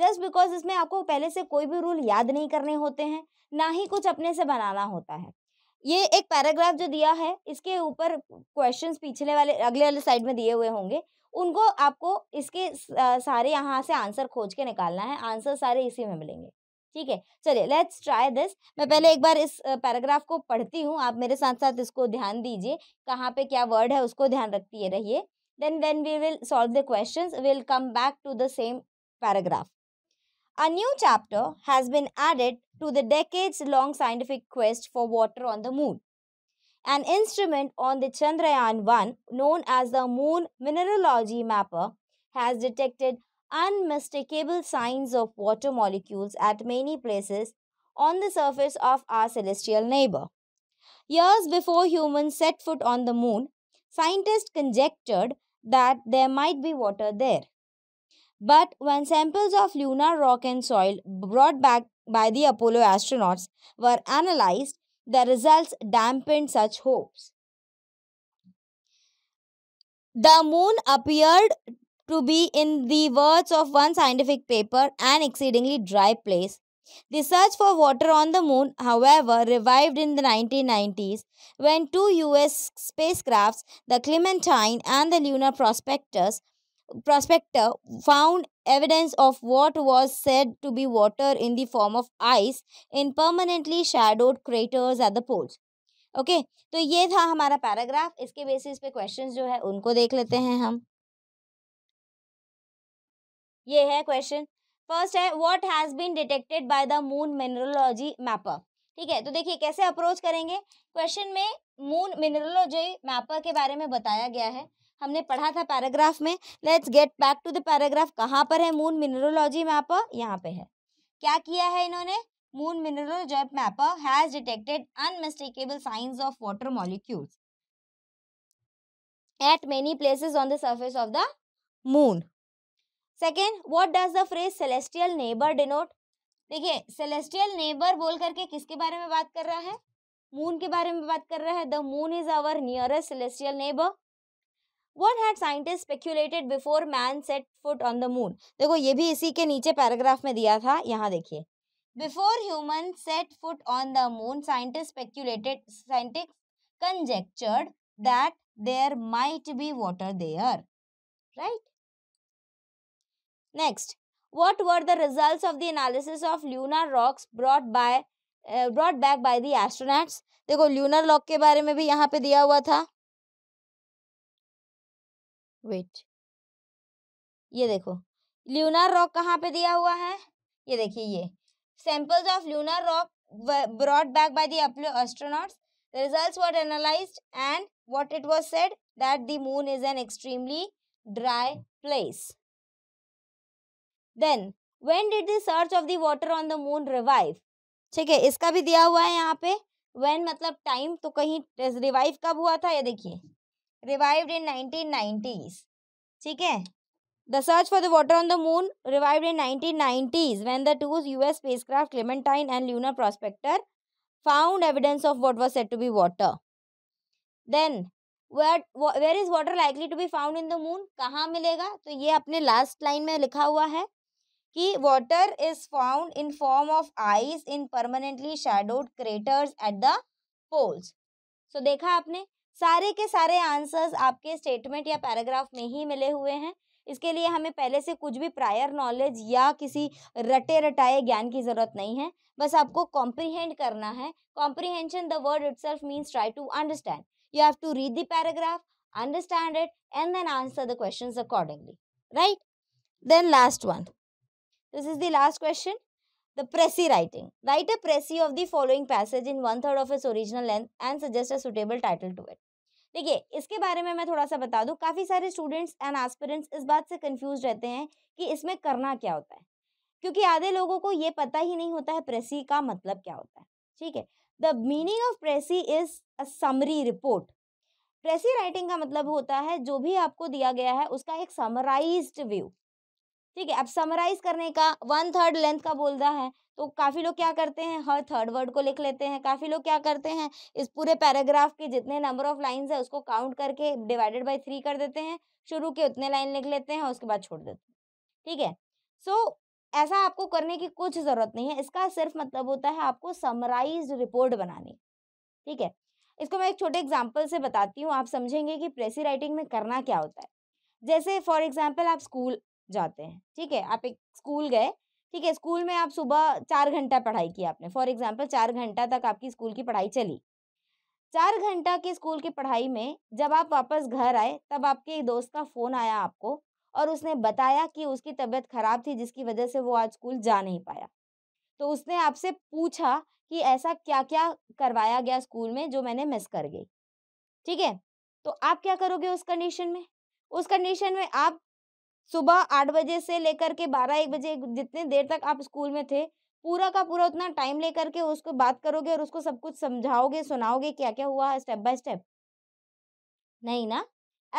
Speaker 1: जस्ट बिकॉज इसमें आपको पहले से कोई भी रूल याद नहीं करने होते हैं ना ही कुछ अपने से बनाना होता है ये एक पैराग्राफ जो दिया है इसके ऊपर क्वेश्चंस पिछले वाले अगले वाले साइड में दिए हुए होंगे उनको आपको इसके सारे यहाँ से आंसर खोज के निकालना है आंसर सारे इसी में मिलेंगे ठीक है चलिए लेट्स ट्राई दिस मैं पहले एक बार इस पैराग्राफ को पढ़ती हूँ आप मेरे साथ साथ इसको ध्यान दीजिए कहाँ पे क्या वर्ड है उसको ध्यान रखती है रहिए then when we will solve the question will come back to the same paragraph A new chapter has been added to the decades long scientific quest for water on the moon. An instrument on the Chandrayaan 1, known as the Moon Mineralogy Mapper, has detected unmistakable signs of water molecules at many places on the surface of our celestial neighbor. Years before humans set foot on the moon, scientists conjectured that there might be water there. But when samples of lunar rock and soil brought back by the Apollo astronauts were analyzed, the results dampened such hopes. The moon appeared to be, in the words of one scientific paper, an exceedingly dry place. The search for water on the moon, however, revived in the 1990s when two US spacecrafts, the Clementine and the Lunar Prospectus, prospector found evidence of what was said to be water in the form of ice in permanently shadowed craters at the poles. Okay okay, तो ये था हमारा paragraph इसके basis पे questions जो है उनको देख लेते हैं हम ये है क्वेश्चन फर्स्ट है what has been detected by the moon mineralogy mapper ठीक है तो देखिए कैसे अप्रोच करेंगे क्वेश्चन में मून मिनरोलॉजी मैपर के बारे में बताया गया है हमने पढ़ा था पैराग्राफ में let's get back to the paragraph कहाँ पर है मून मिनरोलॉजी मैप यहाँ पे है क्या किया है इन्होंने moon mineral job map has detected unmistakable signs of water molecules at many places on the surface of the moon second what does the phrase celestial neighbour denote देखिए celestial neighbour बोल करके किसके बारे में बात कर रहा है मून के बारे में बात कर रहा है the moon is our nearest celestial neighbour what had scientist speculated before man set foot on the moon देखो ये भी इसी के नीचे पैराग्राफ में दिया था यहाँ देखिए before human set foot on the moon scientist speculated scientist conjectured that there might be water there right next what were the result of the analysis of lunar rocks brought by uh, back by the the देखो lunar rock के बारे में भी यहाँ पे दिया हुआ था वेट ये देखो ल्यूनार रॉक कहाँ पे दिया हुआ है ये देखिए ये samples of lunar rock brought back by the Apollo astronauts the result what analyse and what it was said that the moon is an extremely dry place then when did the search of the water on the moon revive ठीक है इसका भी दिया हुआ है यहाँ पे when मतलब टाइम तो कहीं रिवाइव कब हुआ था ये देखिए revived in 1990s ठीक है The search for the water on the moon revived in 1990s when the two US spacecraft Clementine and Lunar Prospector found evidence of what was said to be water. Then where where is water likely to be found in the moon? कहाँ मिलेगा तो ये अपने last line में लिखा हुआ है कि water is found in form of ice in permanently shadowed craters at the poles. So देखा आपने सारे के सारे आंसर्स आपके स्टेटमेंट या पैराग्राफ में ही मिले हुए हैं इसके लिए हमें पहले से कुछ भी प्रायर नॉलेज या किसी रटे रटाए ज्ञान की ज़रूरत नहीं है बस आपको कॉम्प्रीहेंड करना है comprehension the word itself means try to understand you have to read the paragraph understand it and then answer the question accordingly right then last one this is the last question the precis writing write a precis of the following passage in one third of its original length and suggest a suitable title to it देखिए इसके बारे में मैं थोड़ा सा बता दूँ काफ़ी सारे स्टूडेंट्स एंड एस्पिरेंट्स इस बात से कन्फ्यूज रहते हैं कि इसमें करना क्या होता है क्योंकि आधे लोगों को ये पता ही नहीं होता है प्रेसी का मतलब क्या होता है ठीक है the meaning of precis is a summary report precis writing का मतलब होता है जो भी आपको दिया गया है उसका एक समराइज्ड व्यू ठीक है अब समराइज करने का वन थर्ड लेंथ का बोल रहा है तो काफ़ी लोग क्या करते हैं हर थर्ड वर्ड को लिख लेते हैं काफ़ी लोग क्या करते हैं इस पूरे पैराग्राफ के जितने नंबर ऑफ लाइन्स है उसको काउंट करके डिवाइडेड बाई थ्री कर देते हैं शुरू के उतने लाइन लिख लेते हैं उसके बाद छोड़ देते हैं ठीक है सो so, ऐसा आपको करने की कुछ ज़रूरत नहीं है इसका सिर्फ मतलब होता है आपको समराइज रिपोर्ट बनानी ठीक है इसको मैं एक छोटे एग्जाम्पल से बताती हूँ आप समझेंगे कि प्रेसी राइटिंग में करना क्या होता है जैसे फॉर एग्जाम्पल आप स्कूल जाते हैं ठीक है आप एक स्कूल गए ठीक है स्कूल में आप सुबह चार घंटा पढ़ाई की आपने फॉर एग्जाम्पल चार घंटा तक आपकी स्कूल की पढ़ाई चली चार घंटा के स्कूल की पढ़ाई में जब आप वापस घर आए तब आपके एक दोस्त का फ़ोन आया आपको और उसने बताया कि उसकी तबीयत खराब थी जिसकी वजह से वो आज स्कूल जा नहीं पाया तो उसने आपसे पूछा कि ऐसा क्या क्या करवाया गया स्कूल में जो मैंने मिस कर गई ठीक है तो आप क्या करोगे उस कंडीशन में उस कंडीशन में आप सुबह आठ बजे से लेकर के बारह एक बजे जितने देर तक आप स्कूल में थे पूरा का पूरा उतना टाइम लेकर के उसको बात करोगे और उसको सब कुछ समझाओगे सुनाओगे क्या क्या हुआ स्टेप बाय स्टेप नहीं ना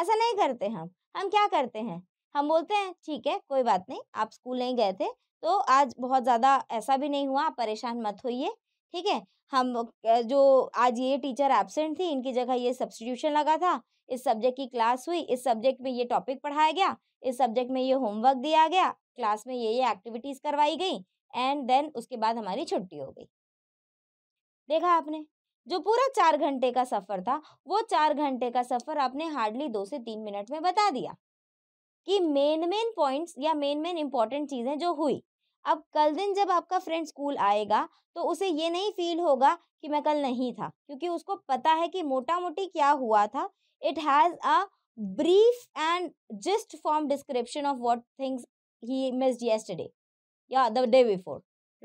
Speaker 1: ऐसा नहीं करते हम हम क्या करते हैं हम बोलते हैं ठीक है कोई बात नहीं आप स्कूल नहीं गए थे तो आज बहुत ज़्यादा ऐसा भी नहीं हुआ आप परेशान मत होइए ठीक है हम जो आज ये टीचर एबसेंट थी इनकी जगह ये सब्सटीट्यूशन लगा था इस सब्जेक्ट की क्लास हुई इस सब्जेक्ट में ये टॉपिक पढ़ाया गया इस सब्जेक्ट में ये होमवर्क दिया गया क्लास में ये ये एक्टिविटीज़ करवाई गई एंड देन उसके बाद हमारी छुट्टी हो गई देखा आपने जो पूरा चार घंटे का सफ़र था वो चार घंटे का सफ़र आपने हार्डली दो से तीन मिनट में बता दिया कि मेन मेन पॉइंट्स या मेन मेन इंपॉर्टेंट चीज़ें जो हुई अब कल दिन जब आपका फ्रेंड स्कूल आएगा तो उसे ये नहीं फील होगा कि मैं कल नहीं था क्योंकि उसको पता है कि मोटा मोटी क्या हुआ था it has a brief and just form description of what things he missed yesterday yeah the day before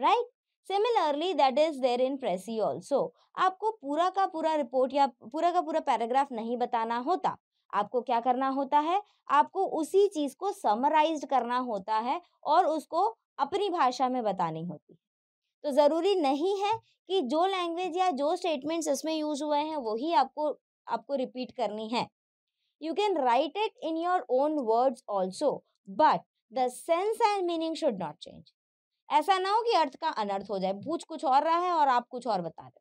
Speaker 1: right similarly that is there in precis also आपको पूरा का पूरा रिपोर्ट या पूरा का पूरा पैराग्राफ नहीं बताना होता आपको क्या करना होता है आपको उसी चीज़ को समराइज करना होता है और उसको अपनी भाषा में बतानी होती है तो ज़रूरी नहीं है कि जो लैंग्वेज या जो स्टेटमेंट्स इसमें यूज हुए हैं वही आपको आपको रिपीट करनी है you can write it in your own words also but the sense and meaning should not change ऐसा ना हो कि अर्थ का अनर्थ हो जाए पूछ कुछ और रहा है और आप कुछ और बता रहे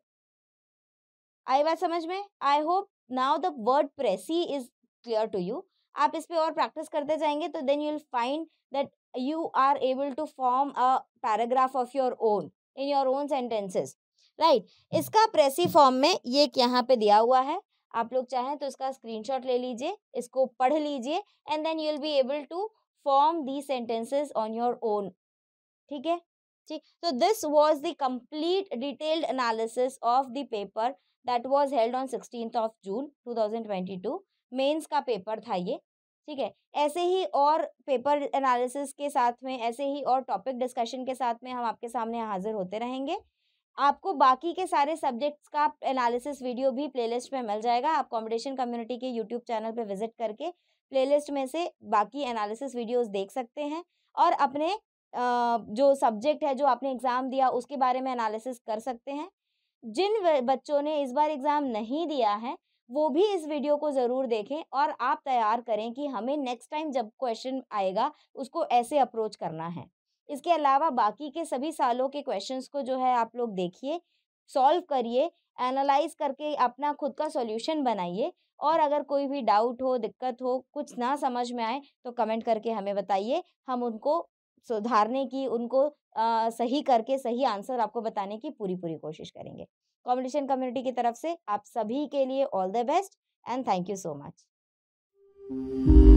Speaker 1: आई बात समझ में I hope now the word precis is clear to you आप इस पर और प्रैक्टिस करते जाएंगे तो then you will find that you are able to form a paragraph of your own in your own sentences right इसका precis form में ये यहाँ पे दिया हुआ है आप लोग चाहें तो इसका स्क्रीनशॉट ले लीजिए इसको पढ़ लीजिए and then you'll be able to form the sentences on your own ठीक है ठीक तो this was the complete detailed analysis of the paper that was held on sixteen of June two thousand twenty two mains का paper था ये ठीक है ऐसे ही और पेपर एनालिसिस के साथ में ऐसे ही और टॉपिक डिस्कशन के साथ में हम आपके सामने हाजिर होते रहेंगे आपको बाकी के सारे सब्जेक्ट्स का एनालिसिस वीडियो भी प्लेलिस्ट में मिल जाएगा आप कॉम्पिटिशन कम्युनिटी के यूट्यूब चैनल पर विजिट करके प्लेलिस्ट में से बाकी एनालिसिस वीडियोस देख सकते हैं और अपने जो सब्जेक्ट है जो आपने एग्ज़ाम दिया उसके बारे में एनालिसिस कर सकते हैं जिन बच्चों ने इस बार एग्ज़ाम नहीं दिया है वो भी इस वीडियो को ज़रूर देखें और आप तैयार करें कि हमें नेक्स्ट टाइम जब क्वेश्चन आएगा उसको ऐसे अप्रोच करना है इसके अलावा बाकी के सभी सालों के क्वेश्चंस को जो है आप लोग देखिए सॉल्व करिए एनालाइज करके अपना खुद का सॉल्यूशन बनाइए और अगर कोई भी डाउट हो दिक्कत हो कुछ ना समझ में आए तो कमेंट करके हमें बताइए हम उनको सुधारने की उनको आ, सही करके सही आंसर आपको बताने की पूरी पूरी कोशिश करेंगे कॉम्पिटिशन कम्युनिटी की तरफ से आप सभी के लिए all the best and thank you so much